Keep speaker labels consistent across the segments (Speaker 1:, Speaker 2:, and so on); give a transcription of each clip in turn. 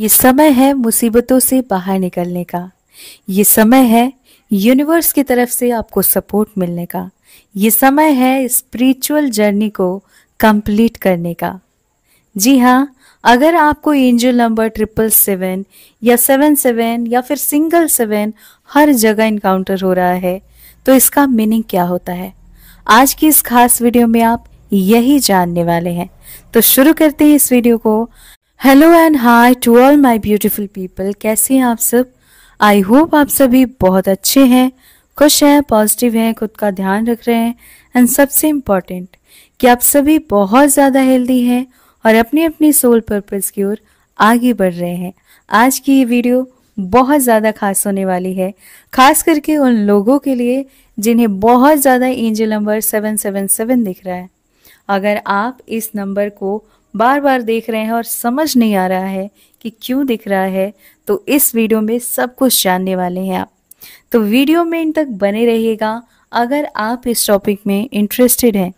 Speaker 1: ये समय है मुसीबतों से बाहर निकलने का ये समय है यूनिवर्स की तरफ से आपको सपोर्ट मिलने का ये समय है स्पिरिचुअल जर्नी को कंप्लीट करने का जी हाँ अगर आपको एंजल नंबर ट्रिपल सेवन या सेवन सेवन या फिर सिंगल सेवन हर जगह इनकाउंटर हो रहा है तो इसका मीनिंग क्या होता है आज की इस खास वीडियो में आप यही जानने वाले हैं तो शुरू करते हैं इस वीडियो को hello and hi to all my beautiful people कैसे हैं आप सब आई होप आप सभी बहुत अच्छे हैं खुश हैं पॉजिटिव हैं खुद का ध्यान रख रहे हैं एंड सबसे इम्पॉर्टेंट कि आप सभी बहुत ज़्यादा हेल्दी हैं और अपनी अपनी सोल पर्पज़ की ओर आगे बढ़ रहे हैं आज की ये वीडियो बहुत ज़्यादा खास होने वाली है खास करके उन लोगों के लिए जिन्हें बहुत ज़्यादा angel number seven seven seven दिख रहा है अगर आप इस नंबर को बार बार देख रहे हैं और समझ नहीं आ रहा है कि क्यों दिख रहा है तो इस वीडियो में सब कुछ जानने वाले हैं आप तो वीडियो में इन तक बने रहिएगा अगर आप इस टॉपिक में इंटरेस्टेड हैं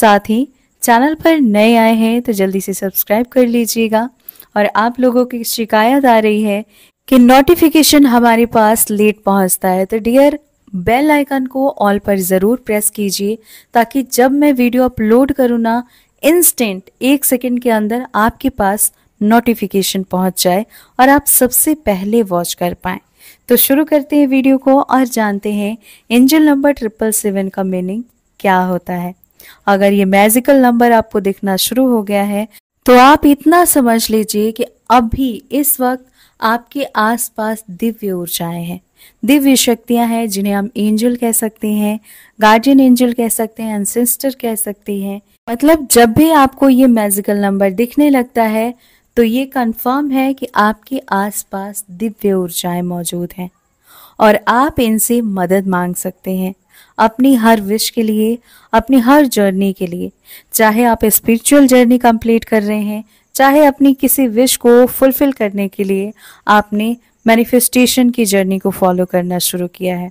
Speaker 1: साथ ही चैनल पर नए आए हैं तो जल्दी से सब्सक्राइब कर लीजिएगा और आप लोगों की शिकायत आ रही है कि नोटिफिकेशन हमारे पास लेट पहुंचता है तो डियर बेल आइकन को ऑल पर ज़रूर प्रेस कीजिए ताकि जब मैं वीडियो अपलोड करूँ ना इंस्टेंट एक सेकेंड के अंदर आपके पास नोटिफिकेशन पहुंच जाए और आप सबसे पहले वॉच कर पाए तो शुरू करते हैं वीडियो को और जानते हैं एंजल नंबर ट्रिपल सेवन का मीनिंग क्या होता है अगर ये मैजिकल नंबर आपको दिखना शुरू हो गया है तो आप इतना समझ लीजिए कि अभी इस वक्त आपके आसपास दिव्य ऊर्जाएं हैं दिव्य शक्तियां हैं जिन्हें हम एंजल कह सकते हैं गार्जियन एंजल कह सकते हैं अनसिस्टर कह सकते हैं मतलब जब भी आपको ये मैजिकल नंबर दिखने लगता है तो ये कंफर्म है कि आपके आसपास दिव्य ऊर्जाएं मौजूद हैं और आप इनसे मदद मांग सकते हैं अपनी हर विश के लिए अपनी हर जर्नी के लिए चाहे आप स्पिरिचुअल जर्नी कंप्लीट कर रहे हैं चाहे अपनी किसी विश को फुलफिल करने के लिए आपने मैनिफेस्टेशन की जर्नी को फॉलो करना शुरू किया है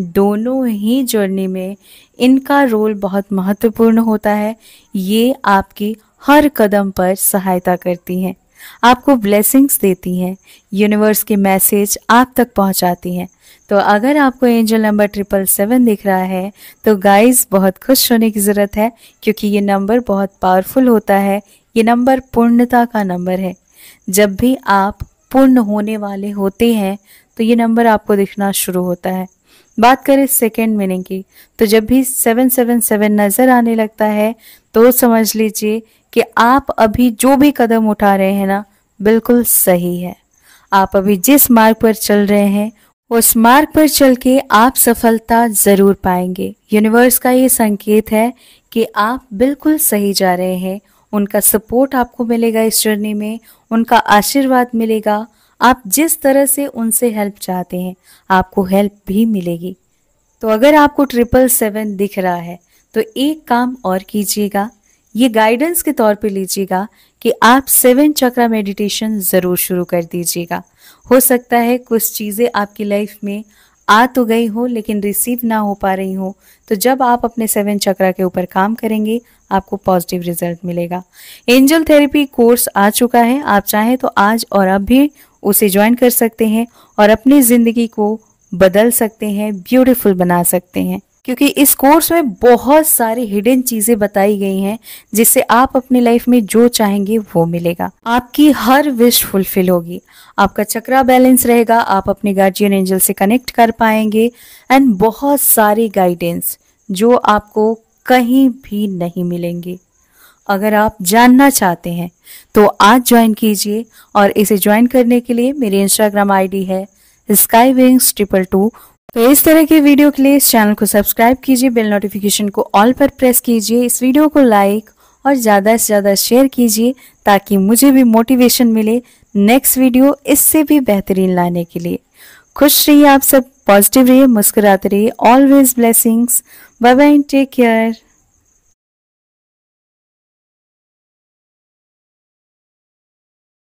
Speaker 1: दोनों ही जर्नी में इनका रोल बहुत महत्वपूर्ण होता है ये आपकी हर कदम पर सहायता करती हैं आपको ब्लेसिंग्स देती हैं यूनिवर्स के मैसेज आप तक पहुंचाती हैं तो अगर आपको एंजल नंबर ट्रिपल सेवन दिख रहा है तो गाइस बहुत खुश होने की ज़रूरत है क्योंकि ये नंबर बहुत पावरफुल होता है ये नंबर पूर्णता का नंबर है जब भी आप पूर्ण होने वाले होते हैं तो ये नंबर आपको दिखना शुरू होता है बात करें सेकेंड मीनिंग की तो जब भी सेवन सेवन सेवन नज़र आने लगता है तो समझ लीजिए कि आप अभी जो भी कदम उठा रहे हैं ना बिल्कुल सही है आप अभी जिस मार्ग पर चल रहे हैं उस मार्ग पर चल के आप सफलता ज़रूर पाएंगे यूनिवर्स का ये संकेत है कि आप बिल्कुल सही जा रहे हैं उनका सपोर्ट आपको मिलेगा इस जर्नी में उनका आशीर्वाद मिलेगा आप जिस तरह से उनसे हेल्प चाहते हैं आपको हेल्प भी मिलेगी तो अगर आपको ट्रिपल सेवन दिख रहा है तो एक काम और कीजिएगा ये गाइडेंस के तौर पे लीजिएगा कि आप सेवन चक्र मेडिटेशन ज़रूर शुरू कर दीजिएगा हो सकता है कुछ चीज़ें आपकी लाइफ में आ तो गई हो लेकिन रिसीव ना हो पा रही हो तो जब आप अपने सेवन चक्रा के ऊपर काम करेंगे आपको पॉजिटिव रिजल्ट मिलेगा एंजल थेरेपी कोर्स आ चुका है आप चाहें तो आज और अब भी उसे ज्वाइन कर सकते हैं और अपनी ज़िंदगी को बदल सकते हैं ब्यूटीफुल बना सकते हैं क्योंकि इस कोर्स में बहुत सारी हिडन चीज़ें बताई गई हैं जिससे आप अपनी लाइफ में जो चाहेंगे वो मिलेगा आपकी हर विश फुलफिल होगी आपका चक्रा बैलेंस रहेगा आप अपने गार्जियन एंजल से कनेक्ट कर पाएंगे एंड बहुत सारी गाइडेंस जो आपको कहीं भी नहीं मिलेंगी अगर आप जानना चाहते हैं तो आज ज्वाइन कीजिए और इसे ज्वाइन करने के लिए मेरी इंस्टाग्राम आईडी है स्काई विंग्स ट्रिपल टू तो इस तरह के वीडियो के लिए इस चैनल को सब्सक्राइब कीजिए बेल नोटिफिकेशन को ऑल पर प्रेस कीजिए इस वीडियो को लाइक और ज़्यादा से ज़्यादा शेयर कीजिए ताकि मुझे भी मोटिवेशन मिले नेक्स्ट वीडियो इससे भी बेहतरीन लाने के लिए खुश रहिए आप सब पॉजिटिव रहिए मुस्कुराते रहिए always blessings bye bye take care